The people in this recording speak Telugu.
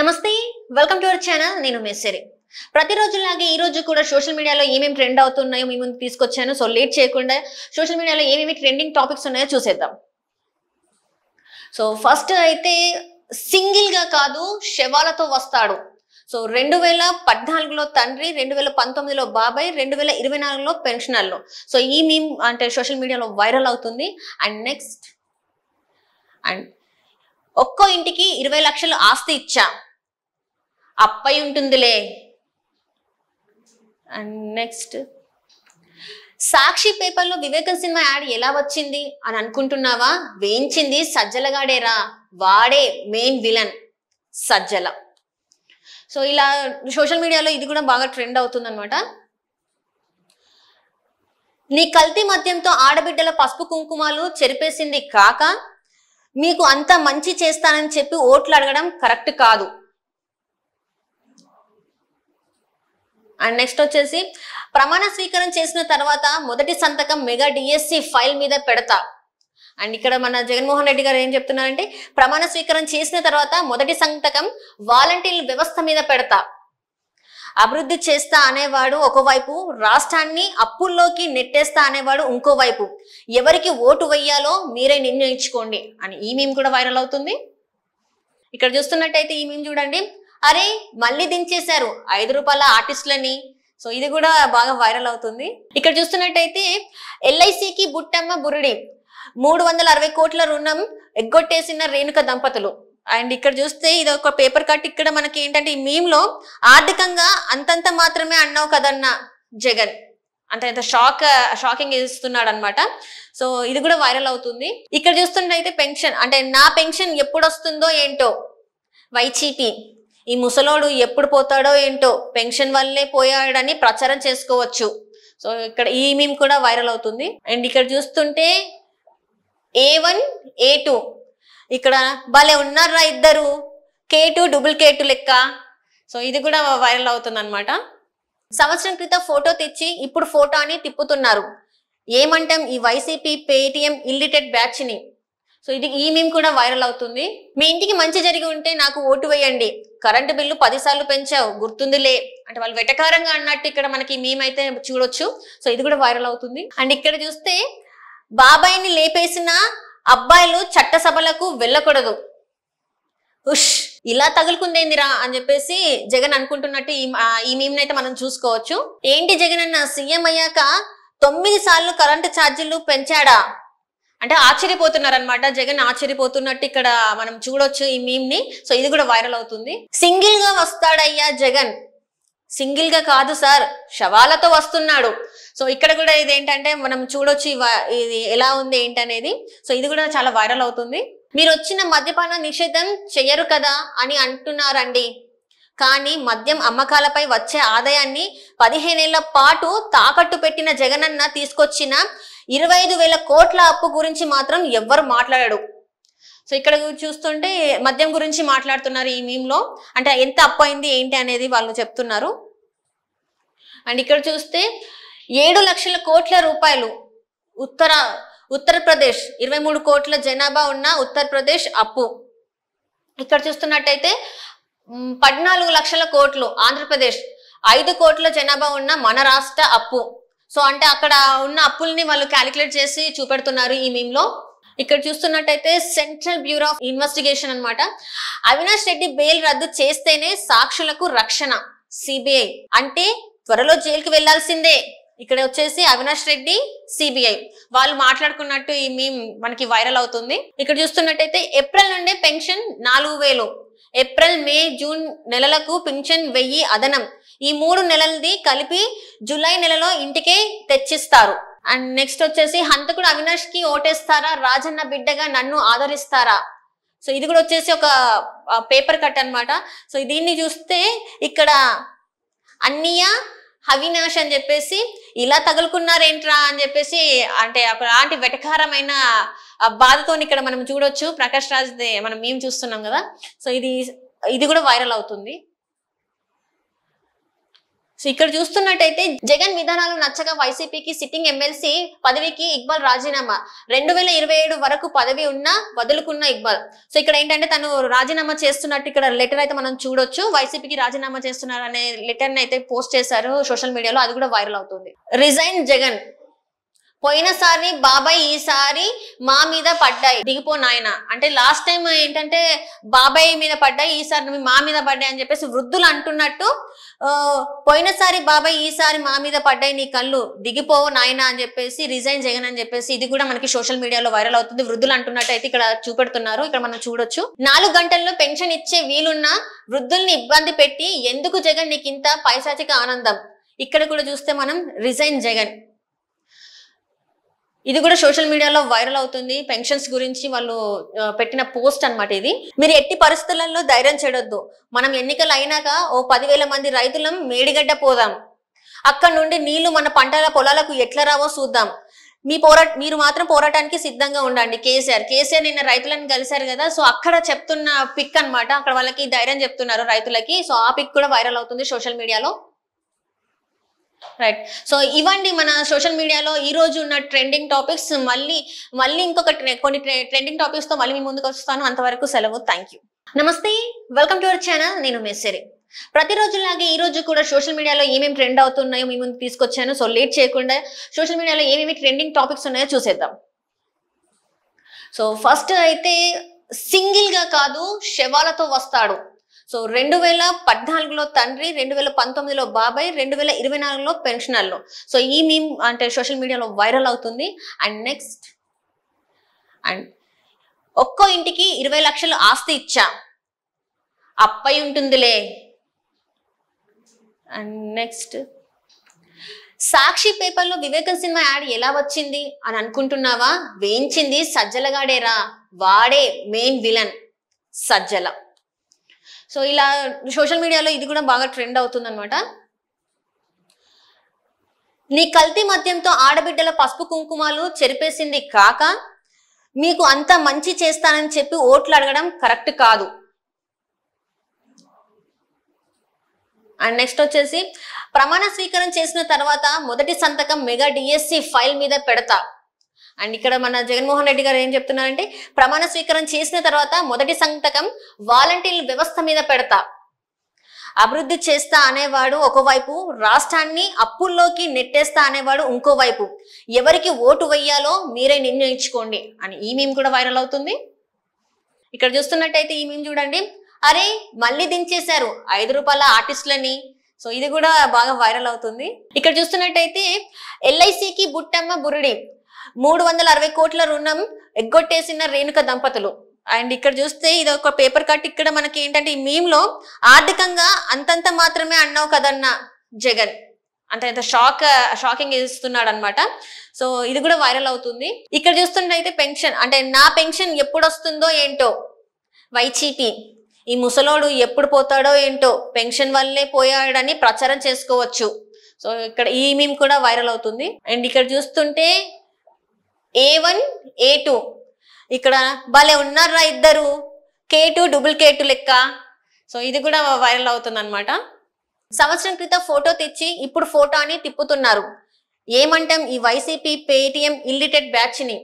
నమస్తే వెల్కమ్ టు అవర్ ఛానల్ నేను మేసేరి ప్రతిరోజులాగే ఈ రోజు కూడా సోషల్ మీడియాలో ఏమేమి ట్రెండ్ అవుతున్నాయో మీ ముందు తీసుకొచ్చాను సో లేట్ చేయకుండా సోషల్ మీడియాలో ఏమేమి ట్రెండింగ్ టాపిక్స్ ఉన్నాయో చూసేద్దాం సో ఫస్ట్ అయితే సింగిల్ గా కాదు శవాలతో వస్తాడు సో రెండు వేల పద్నాలుగులో తండ్రి రెండు వేల పంతొమ్మిదిలో బాబాయ్ రెండు వేల ఇరవై నాలుగులో పెన్షనర్లు సో ఈ మీమ్ అంటే సోషల్ మీడియాలో వైరల్ అవుతుంది అండ్ నెక్స్ట్ అండ్ ఒక్కో ఇంటికి ఇరవై లక్షలు ఆస్తి ఇచ్చా అప్పై ఉంటుందిలే అండ్ నెక్స్ట్ సాక్షి పేపర్లో వివేక సినిమా యాడ్ ఎలా వచ్చింది అని అనుకుంటున్నావా వేయించింది సజ్జలగాడేరా వాడే మెయిన్ విలన్ సజ్జల సో ఇలా సోషల్ మీడియాలో ఇది కూడా బాగా ట్రెండ్ అవుతుంది అనమాట నీ కల్తీ మద్యంతో ఆడబిడ్డల పసుపు కుంకుమాలు చెరిపేసింది కాక మీకు అంత మంచి చేస్తానని చెప్పి ఓట్లు అడగడం కరెక్ట్ కాదు అండ్ నెక్స్ట్ వచ్చేసి ప్రమాణ స్వీకారం చేసిన తర్వాత మొదటి సంతకం మెగా డిఎస్సి ఫైల్ మీద పెడతా అండ్ ఇక్కడ మన జగన్మోహన్ రెడ్డి గారు ఏం చెప్తున్నారంటే ప్రమాణ స్వీకారం చేసిన తర్వాత మొదటి సంతకం వాలంటీర్ వ్యవస్థ మీద పెడతా అభివృద్ధి చేస్తా అనేవాడు ఒకవైపు రాష్ట్రాన్ని అప్పుల్లోకి నెట్టేస్తా అనేవాడు ఇంకోవైపు ఎవరికి ఓటు వేయాలో మీరే నిర్ణయించుకోండి అని ఈ మేము కూడా వైరల్ అవుతుంది ఇక్కడ చూస్తున్నట్టయితే ఈ మేము చూడండి అరే మళ్ళీ దించేశారు ఐదు రూపాయల ఆర్టిస్టులని సో ఇది కూడా బాగా వైరల్ అవుతుంది ఇక్కడ చూస్తున్నట్టయితే ఎల్ఐసికి బుట్టమ్మ బురుడి మూడు వందల అరవై కోట్ల రుణం ఎగ్గొట్టేసిన రేణుక దంపతులు అండ్ ఇక్కడ చూస్తే ఇది ఒక పేపర్ కట్ ఇక్కడ మనకి ఏంటంటే ఈ మీమ్లో ఆర్థికంగా అంతంత మాత్రమే అన్నావు కదన్న జగన్ అంటే ఇంత షాక్ షాకింగ్ ఇస్తున్నాడు అనమాట సో ఇది కూడా వైరల్ అవుతుంది ఇక్కడ చూస్తుంటే పెన్షన్ అంటే నా పెన్షన్ ఎప్పుడు వస్తుందో ఏంటో వైచిపి ఈ ముసలోడు ఎప్పుడు పోతాడో ఏంటో పెన్షన్ వల్లే పోయాడని ప్రచారం చేసుకోవచ్చు సో ఇక్కడ ఈ మేము కూడా వైరల్ అవుతుంది అండ్ ఇక్కడ చూస్తుంటే ఏ వన్ ఏ టూ ఇక్కడ భలే ఉన్నారా ఇద్దరు కే టూ డబుల్ కే లెక్క సో ఇది కూడా వైరల్ అవుతుంది అనమాట సంవత్సరం క్రితం ఫోటో తెచ్చి ఇప్పుడు ఫోటో అని తిప్పుతున్నారు ఏమంటాం ఈ వైసీపీ పేటిఎం ఇల్లిటెడ్ బ్యాచ్ని సో ఇది ఈ మేము కూడా వైరల్ అవుతుంది మీ ఇంటికి మంచి జరిగి ఉంటే నాకు ఓటు వేయండి కరెంటు బిల్లు పదిసార్లు పెంచావు గుర్తుందిలే అంటే వాళ్ళు వెటకారంగా అన్నట్టు ఇక్కడ మనకి అయితే చూడొచ్చు సో ఇది కూడా వైరల్ అవుతుంది అండ్ ఇక్కడ చూస్తే బాబాయ్ని లేపేసిన అబ్బాయిలు చట్టసభలకు వెళ్ళకూడదు ఉష్ ఇలా తగులుకుందేందిరా అని చెప్పేసి జగన్ అనుకుంటున్నట్టు ఈ అయితే మనం చూసుకోవచ్చు ఏంటి జగన్ అన్న సీఎం అయ్యాక తొమ్మిది సార్లు కరెంటు ఛార్జీలు పెంచాడా అంటే ఆశ్చర్యపోతున్నారనమాట జగన్ ఆశ్చర్యపోతున్నట్టు ఇక్కడ మనం చూడొచ్చు ఈ మీమ్ ని సో ఇది కూడా వైరల్ అవుతుంది సింగిల్ గా వస్తాడయ్యా జగన్ సింగిల్ గా కాదు సార్ శవాలతో వస్తున్నాడు సో ఇక్కడ కూడా ఇదేంటంటే మనం చూడొచ్చు ఇది ఎలా ఉంది ఏంటనేది సో ఇది కూడా చాలా వైరల్ అవుతుంది మీరు వచ్చిన మద్యపాన నిషేధం చెయ్యరు కదా అని అంటున్నారండి కానీ మద్యం అమ్మకాలపై వచ్చే ఆదాయాన్ని పదిహేనేళ్ల పాటు తాకట్టు పెట్టిన జగనన్న తీసుకొచ్చిన ఇరవై ఐదు వేల కోట్ల అప్పు గురించి మాత్రం ఎవ్వరు మాట్లాడాడు సో ఇక్కడ చూస్తుంటే మద్యం గురించి మాట్లాడుతున్నారు ఈ మీమ్లో అంటే ఎంత అయింది ఏంటి అనేది వాళ్ళు చెప్తున్నారు అండ్ ఇక్కడ చూస్తే ఏడు లక్షల కోట్ల రూపాయలు ఉత్తర ఉత్తరప్రదేశ్ ఇరవై మూడు కోట్ల జనాభా ఉన్న ఉత్తరప్రదేశ్ అప్పు ఇక్కడ చూస్తున్నట్టయితే పద్నాలుగు లక్షల కోట్లు ఆంధ్రప్రదేశ్ ఐదు కోట్ల జనాభా ఉన్న మన రాష్ట్ర అప్పు సో అంటే అక్కడ ఉన్న అప్పుల్ని వాళ్ళు క్యాలిక్యులేట్ చేసి చూపెడుతున్నారు ఈ మీమ్లో ఇక్కడ చూస్తున్నట్టయితే సెంట్రల్ బ్యూరో ఆఫ్ ఇన్వెస్టిగేషన్ అనమాట అవినాష్ రెడ్డి బెయిల్ రద్దు చేస్తేనే సాక్షులకు రక్షణ సిబిఐ అంటే త్వరలో జైలుకి వెళ్లాల్సిందే ఇక్కడ వచ్చేసి అవినాష్ రెడ్డి సిబిఐ వాళ్ళు మాట్లాడుకున్నట్టు ఈ మేము మనకి వైరల్ అవుతుంది ఇక్కడ చూస్తున్నట్టయితే ఏప్రిల్ నుండే పెన్షన్ నాలుగు వేలు ఏప్రిల్ మే జూన్ నెలలకు పెన్షన్ వెయ్యి అదనం ఈ మూడు నెలలది కలిపి జూలై నెలలో ఇంటికే తెచ్చిస్తారు అండ్ నెక్స్ట్ వచ్చేసి హంతకుడు అవినాష్ కి ఓటేస్తారా రాజన్న బిడ్డగా నన్ను ఆదరిస్తారా సో ఇది కూడా వచ్చేసి ఒక పేపర్ కట్ అనమాట సో దీన్ని చూస్తే ఇక్కడ అన్నయ్య అవినాష్ అని చెప్పేసి ఇలా తగులుకున్నారేంట్రా అని చెప్పేసి అంటే అలాంటి వెటకారమైన బాధతో ఇక్కడ మనం చూడొచ్చు ప్రకాష్ రాజ్ మనం మేము చూస్తున్నాం కదా సో ఇది ఇది కూడా వైరల్ అవుతుంది సో ఇక్కడ చూస్తున్నట్టయితే జగన్ విధానాలు నచ్చక వైసీపీకి సిట్టింగ్ ఎమ్మెల్సీ పదవికి ఇక్బాల్ రాజీనామా రెండు వేల ఇరవై ఏడు వరకు పదవి ఉన్న వదులుకున్న ఇక్బాల్ సో ఇక్కడ ఏంటంటే తను రాజీనామా చేస్తున్నట్టు ఇక్కడ లెటర్ అయితే మనం చూడొచ్చు వైసీపీకి రాజీనామా చేస్తున్నారు అనే లెటర్ అయితే పోస్ట్ చేశారు సోషల్ మీడియాలో అది కూడా వైరల్ అవుతుంది రిజైన్ జగన్ పోయినసారి బాబాయ్ ఈసారి మా మీద పడ్డాయి దిగిపో నాయన అంటే లాస్ట్ టైం ఏంటంటే బాబాయ్ మీద పడ్డాయి ఈసారి మా మీద పడ్డాయి అని చెప్పేసి వృద్ధులు అంటున్నట్టు పోయినసారి బాబాయ్ ఈసారి మా మీద పడ్డాయి నీ కళ్ళు దిగిపో నాయన అని చెప్పేసి రిజైన్ జగన్ అని చెప్పేసి ఇది కూడా మనకి సోషల్ మీడియాలో వైరల్ అవుతుంది వృద్ధులు అంటున్నట్టు అయితే ఇక్కడ చూపెడుతున్నారు ఇక్కడ మనం చూడొచ్చు నాలుగు గంటల్లో పెన్షన్ ఇచ్చే వీలున్న వృద్ధుల్ని ఇబ్బంది పెట్టి ఎందుకు జగన్ ఇంత పైశాచిక ఆనందం ఇక్కడ కూడా చూస్తే మనం రిజైన్ జగన్ ఇది కూడా సోషల్ మీడియాలో వైరల్ అవుతుంది పెన్షన్స్ గురించి వాళ్ళు పెట్టిన పోస్ట్ అనమాట ఇది మీరు ఎట్టి పరిస్థితులలో ధైర్యం చేయొద్దు మనం ఎన్నికలు అయినాక ఓ పదివేల మంది రైతులం మేడిగడ్డ పోదాం అక్కడ నుండి నీళ్లు మన పంటల పొలాలకు ఎట్లా రావో చూద్దాం మీ పోరాట మీరు మాత్రం పోరాటానికి సిద్ధంగా ఉండండి కేసీఆర్ కేసీఆర్ నిన్న రైతులను కలిశారు కదా సో అక్కడ చెప్తున్న పిక్ అనమాట అక్కడ వాళ్ళకి ధైర్యం చెప్తున్నారు రైతులకి సో ఆ పిక్ కూడా వైరల్ అవుతుంది సోషల్ మీడియాలో రైట్ సో ఇవ్వండి మన సోషల్ మీడియాలో ఈ రోజు ఉన్న ట్రెండింగ్ టాపిక్స్ మళ్ళీ మళ్ళీ ఇంకొక కొన్ని ట్రెండింగ్ టాపిక్స్ తో మళ్ళీ మీ ముందుకు వస్తాను అంతవరకు సెలవు థ్యాంక్ నమస్తే వెల్కమ్ టు అవర్ ఛానల్ నేను మెస్సరి ప్రతిరోజులాగే ఈ రోజు కూడా సోషల్ మీడియాలో ఏమేమి ట్రెండ్ అవుతున్నాయో మీ ముందు తీసుకొచ్చాను సో లేట్ చేయకుండా సోషల్ మీడియాలో ఏమేమి ట్రెండింగ్ టాపిక్స్ ఉన్నాయో చూసేద్దాం సో ఫస్ట్ అయితే సింగిల్ గా కాదు శవాలతో వస్తాడు సో రెండు వేల పద్నాలుగులో తండ్రి రెండు వేల పంతొమ్మిదిలో బాబాయ్ రెండు వేల ఇరవై నాలుగులో పెన్షనర్లు సో ఈ మీమ్ అంటే సోషల్ మీడియాలో వైరల్ అవుతుంది అండ్ నెక్స్ట్ అండ్ ఒక్కో ఇంటికి ఇరవై లక్షలు ఆస్తి ఇచ్చా అప్పై ఉంటుందిలే అండ్ నెక్స్ట్ సాక్షి పేపర్లో వివేక సినిమా యాడ్ ఎలా వచ్చింది అని అనుకుంటున్నావా వేయించింది సజ్జలగాడేరా వాడే మెయిన్ విలన్ సజ్జల సో ఇలా సోషల్ మీడియాలో ఇది కూడా బాగా ట్రెండ్ అవుతుందన్నమాట నీ కల్తీ మద్యంతో ఆడబిడ్డల పసుపు కుంకుమాలు చెరిపేసింది కాక మీకు అంత మంచి చేస్తానని చెప్పి ఓట్లు అడగడం కరెక్ట్ కాదు అండ్ నెక్స్ట్ వచ్చేసి ప్రమాణ స్వీకారం చేసిన తర్వాత మొదటి సంతకం మెగా డిఎస్సి ఫైల్ మీద పెడతా అండ్ ఇక్కడ మన జగన్మోహన్ రెడ్డి గారు ఏం చెప్తున్నారంటే ప్రమాణ స్వీకారం చేసిన తర్వాత మొదటి సంతకం వాలంటీర్ల వ్యవస్థ మీద పెడతా అభివృద్ధి చేస్తా అనేవాడు ఒకవైపు రాష్ట్రాన్ని అప్పుల్లోకి నెట్టేస్తా అనేవాడు ఇంకోవైపు ఎవరికి ఓటు వేయాలో మీరే నిర్ణయించుకోండి అని ఈ మేము కూడా వైరల్ అవుతుంది ఇక్కడ చూస్తున్నట్టయితే ఈ మేము చూడండి అరే మళ్ళీ దించేశారు ఐదు రూపాయల ఆర్టిస్టులని సో ఇది కూడా బాగా వైరల్ అవుతుంది ఇక్కడ చూస్తున్నట్టయితే ఎల్ఐసికి బుట్టమ్మ బురుడి మూడు వందల అరవై కోట్ల రుణం ఎగ్గొట్టేసిన రేణుక దంపతులు అండ్ ఇక్కడ చూస్తే ఇది ఒక పేపర్ కట్ ఇక్కడ మనకి ఏంటంటే ఈ మీమ్లో ఆర్థికంగా అంతంత మాత్రమే అన్నావు కదన్న జగన్ అంటే ఇంత షాక్ షాకింగ్ ఇస్తున్నాడు అనమాట సో ఇది కూడా వైరల్ అవుతుంది ఇక్కడ చూస్తుంటే పెన్షన్ అంటే నా పెన్షన్ ఎప్పుడు వస్తుందో ఏంటో వైచిపి ఈ ముసలోడు ఎప్పుడు పోతాడో ఏంటో పెన్షన్ వల్లే పోయాడని ప్రచారం చేసుకోవచ్చు సో ఇక్కడ ఈ మేము కూడా వైరల్ అవుతుంది అండ్ ఇక్కడ చూస్తుంటే ఏ వన్ ఏ టూ ఇక్కడ భలే ఉన్నారా ఇద్దరు K two double K two లెక్క సో ఇది కూడా వైరల్ అవుతుంది అనమాట సంవత్సరం క్రితం ఫోటో తెచ్చి ఇప్పుడు ఫోటో అని తిప్పుతున్నారు ఏమంటాం ఈ వైసీపీ పేటిఎం ఇల్లిటెడ్ బ్యాచ్ని